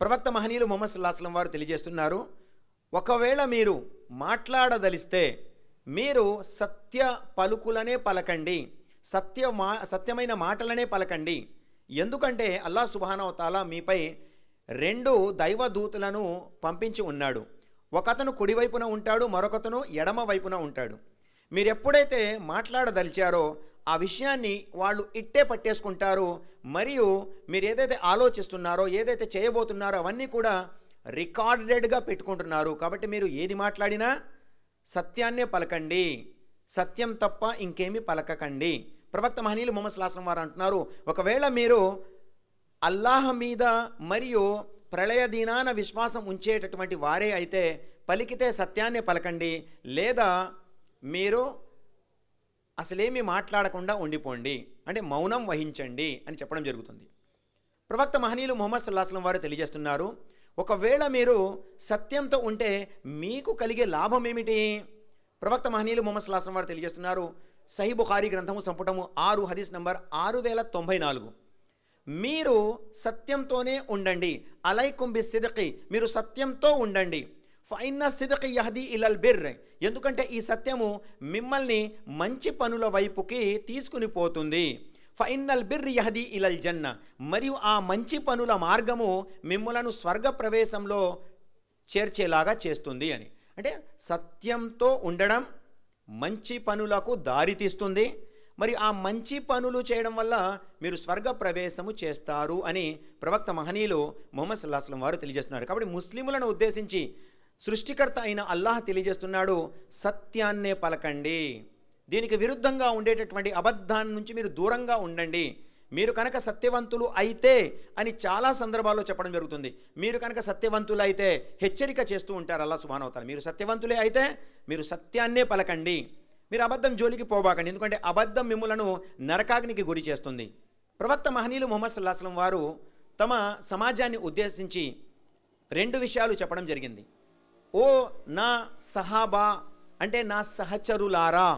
ప్రవక్త మహనీయులు మొహమ్మద్ అస్లం వారు తెలియజేస్తున్నారు ఒకవేళ మీరు మాట్లాడదలిస్తే మీరు సత్య పలుకులనే పలకండి సత్య మా సత్యమైన మాటలనే పలకండి ఎందుకంటే అల్లా సుబానవతాలా మీపై రెండు దైవదూతులను పంపించి ఉన్నాడు ఒకతను కుడివైపున ఉంటాడు మరొకతను ఎడమ వైపున ఉంటాడు మీరు ఎప్పుడైతే మాట్లాడదలిచారో ఆ విషయాన్ని వాళ్ళు ఇట్టే పట్టేసుకుంటారు మరియు మీరు ఏదైతే ఆలోచిస్తున్నారో ఏదైతే చేయబోతున్నారో అవన్నీ కూడా రికార్డెడ్గా పెట్టుకుంటున్నారు కాబట్టి మీరు ఏది మాట్లాడినా సత్యాన్నే పలకండి సత్యం తప్ప ఇంకేమీ పలకకండి ప్రవక్త మహనీయులు మొహమ్మద్ స్లాసం వారు అంటున్నారు ఒకవేళ మీరు అల్లాహ్ మీద మరియు ప్రళయ దీనాన విశ్వాసం ఉంచేటటువంటి వారే అయితే పలికితే సత్యాన్నే పలకండి లేదా మీరు అసలేమీ మాట్లాడకుండా ఉండిపోండి అంటే మౌనం వహించండి అని చెప్పడం జరుగుతుంది ప్రవక్త మహనీయులు మొహమ్మద్ సల్లాహస్లం వారు తెలియజేస్తున్నారు ఒకవేళ మీరు సత్యంతో ఉంటే మీకు కలిగే లాభం ఏమిటి ప్రవక్త మహనీయులు మొహమ్మద్ సల్లాహస్లం వారు తెలియజేస్తున్నారు సహీ గ్రంథము సంపుటము ఆరు హదీస్ నంబర్ ఆరు వేల తొంభై నాలుగు మీరు సత్యంతోనే ఉండండి అలైకుంబి సిదకి మీరు సత్యంతో ఉండండి ఫైన్న సిదక యహది ఇలల్ బిర్ ఎందుకంటే ఈ సత్యము మిమ్మల్ని మంచి పనుల వైపుకి తీసుకుని పోతుంది ఫైనల్ బిర్ యహది ఇలల్ జన్న మరియు ఆ మంచి పనుల మార్గము మిమ్మలను స్వర్గ ప్రవేశంలో చేర్చేలాగా చేస్తుంది అని అంటే సత్యంతో ఉండడం మంచి పనులకు దారితీస్తుంది మరి ఆ మంచి పనులు చేయడం వల్ల మీరు స్వర్గ ప్రవేశము చేస్తారు అని ప్రవక్త మహనీయులు మొహమ్మద్ సల్లాహస్లం వారు తెలియజేస్తున్నారు కాబట్టి ముస్లిములను ఉద్దేశించి సృష్టికర్త అయిన అల్లాహ్ తెలియజేస్తున్నాడు సత్యాన్నే పలకండి దీనికి విరుద్ధంగా ఉండేటటువంటి అబద్ధాన్ని నుంచి మీరు దూరంగా ఉండండి మీరు కనుక సత్యవంతులు అయితే అని చాలా సందర్భాల్లో చెప్పడం జరుగుతుంది మీరు కనుక సత్యవంతులు అయితే హెచ్చరిక చేస్తూ ఉంటారు అల్లా సుభానవతాలు మీరు సత్యవంతులే అయితే మీరు సత్యాన్నే పలకండి మీరు అబద్ధం జోలికి పోబాకండి ఎందుకంటే అబద్ధం మిమ్మలను నరకాగ్నికి గురి చేస్తుంది ప్రవక్త మహనీయులు మొహమ్మద్ సల్లాహస్లం వారు తమ సమాజాన్ని ఉద్దేశించి రెండు విషయాలు చెప్పడం జరిగింది ఓ నా సహాబా అంటే నా సహచరులారా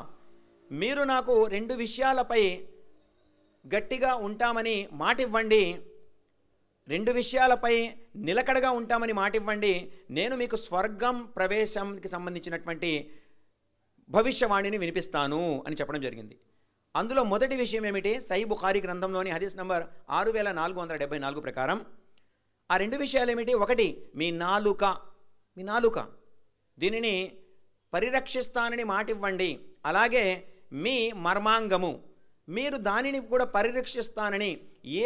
మీరు నాకు రెండు విషయాలపై గట్టిగా ఉంటామని మాటివ్వండి రెండు విషయాలపై నిలకడగా ఉంటామని మాటివ్వండి నేను మీకు స్వర్గం ప్రవేశంకి సంబంధించినటువంటి భవిష్యవాణిని వినిపిస్తాను అని చెప్పడం జరిగింది అందులో మొదటి విషయం ఏమిటి సై బుఖారి గ్రంథంలోని హదీస్ నంబర్ ఆరు వేల నాలుగు వందల డెబ్బై నాలుగు ప్రకారం ఆ రెండు విషయాలు ఏమిటి ఒకటి మీ నాలుక మీ నాలుక దీనిని పరిరక్షిస్తానని మాటివ్వండి అలాగే మీ మర్మాంగము మీరు దానిని కూడా పరిరక్షిస్తానని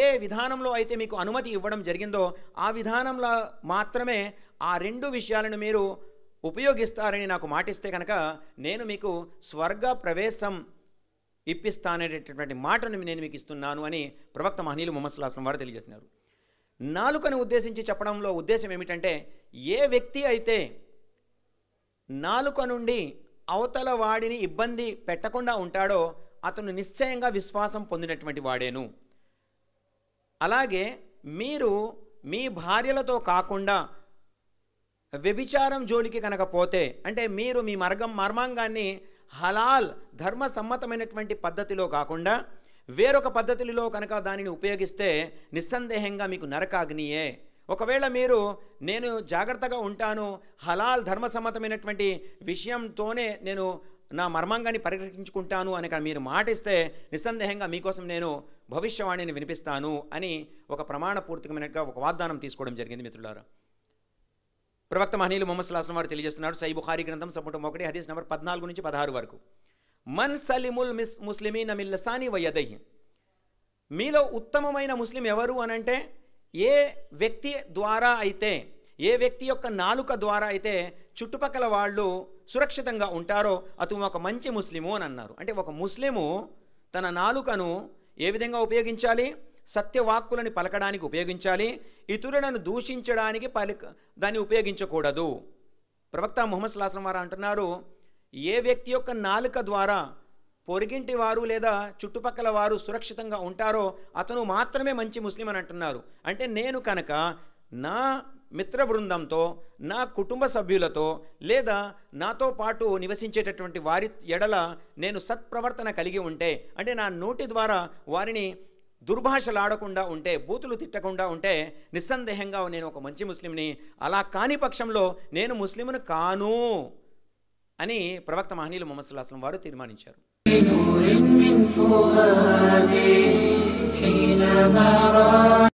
ఏ విధానంలో అయితే మీకు అనుమతి ఇవ్వడం జరిగిందో ఆ విధానంలో మాత్రమే ఆ రెండు విషయాలను మీరు ఉపయోగిస్తారని నాకు మాటిస్తే కనుక నేను మీకు స్వర్గ ప్రవేశం ఇప్పిస్తాననేటటువంటి మాటను నేను మీకు ఇస్తున్నాను అని ప్రవక్త మహనీయులు ముహమ్మద్ వారు తెలియజేస్తున్నారు నాలుకను ఉద్దేశించి చెప్పడంలో ఉద్దేశం ఏమిటంటే ఏ వ్యక్తి అయితే నాలుక నుండి అవతల వాడిని ఇబ్బంది పెట్టకుండా ఉంటాడో అతను నిశ్చయంగా విశ్వాసం పొందినటువంటి వాడేను అలాగే మీరు మీ భార్యలతో కాకుండా వ్యభిచారం జోలికి కనుక పోతే అంటే మీరు మీ మార్గం మర్మాంగాన్ని హలాల్ ధర్మ సమ్మతమైనటువంటి పద్ధతిలో కాకుండా వేరొక పద్ధతిలో కనుక దానిని ఉపయోగిస్తే నిస్సందేహంగా మీకు నరకాగ్నియే ఒకవేళ మీరు నేను జాగ్రత్తగా ఉంటాను హలాల్ ధర్మసమ్మతమైనటువంటి విషయంతోనే నేను నా మర్మాంగాన్ని పరిరక్షించుకుంటాను అని మీరు మాటిస్తే నిస్సందేహంగా మీకోసం నేను భవిష్యవాణిని వినిపిస్తాను అని ఒక ప్రమాణపూర్తికమైనట్టుగా ఒక వాగ్దానం తీసుకోవడం జరిగింది మిత్రులారా ప్రవక్త మహనీయులు మొహమ్మద్ సలాస్లం వారు తెలియజేస్తున్నారు సై బుఖారి గ్రంథం సపుటం ఒకటి హదీస్ నెంబర్ పద్నాలుగు నుంచి పదహారు వరకు మన్ సలిముల్ మిస్ ముస్లిమీ నమిల్లసాని వయదహి మీలో ఉత్తమమైన ముస్లిం ఎవరు అనంటే ఏ వ్యక్తి ద్వారా అయితే ఏ వ్యక్తి యొక్క నాలుక ద్వారా అయితే చుట్టుపక్కల వాళ్ళు సురక్షితంగా ఉంటారో అతను ఒక మంచి ముస్లిము అని అన్నారు అంటే ఒక ముస్లిము తన నాలుకను ఏ విధంగా ఉపయోగించాలి సత్యవాక్కులను పలకడానికి ఉపయోగించాలి ఇతరులను దూషించడానికి పలిక దాన్ని ఉపయోగించకూడదు ప్రవక్త ముహమ్మద్ సులాసం వారు అంటున్నారు ఏ వ్యక్తి యొక్క నాలుక ద్వారా పొరిగింటి వారు లేదా చుట్టుపక్కల వారు సురక్షితంగా ఉంటారో అతను మాత్రమే మంచి ముస్లిం అని అంటున్నారు అంటే నేను కనుక నా మిత్ర బృందంతో నా కుటుంబ సభ్యులతో లేదా నాతో పాటు నివసించేటటువంటి వారి ఎడల నేను సత్ప్రవర్తన కలిగి ఉంటే అంటే నా నోటి ద్వారా వారిని దుర్భాషలాడకుండా ఉంటే బూతులు తిట్టకుండా ఉంటే నిస్సందేహంగా నేను ఒక మంచి ముస్లింని అలా కాని పక్షంలో నేను ముస్లిమును కాను అని ప్రవక్త మహనీయులు మొహమ్మద్ సుల్లాహం వారు తీర్మానించారు بنور من فؤادي حينما رأى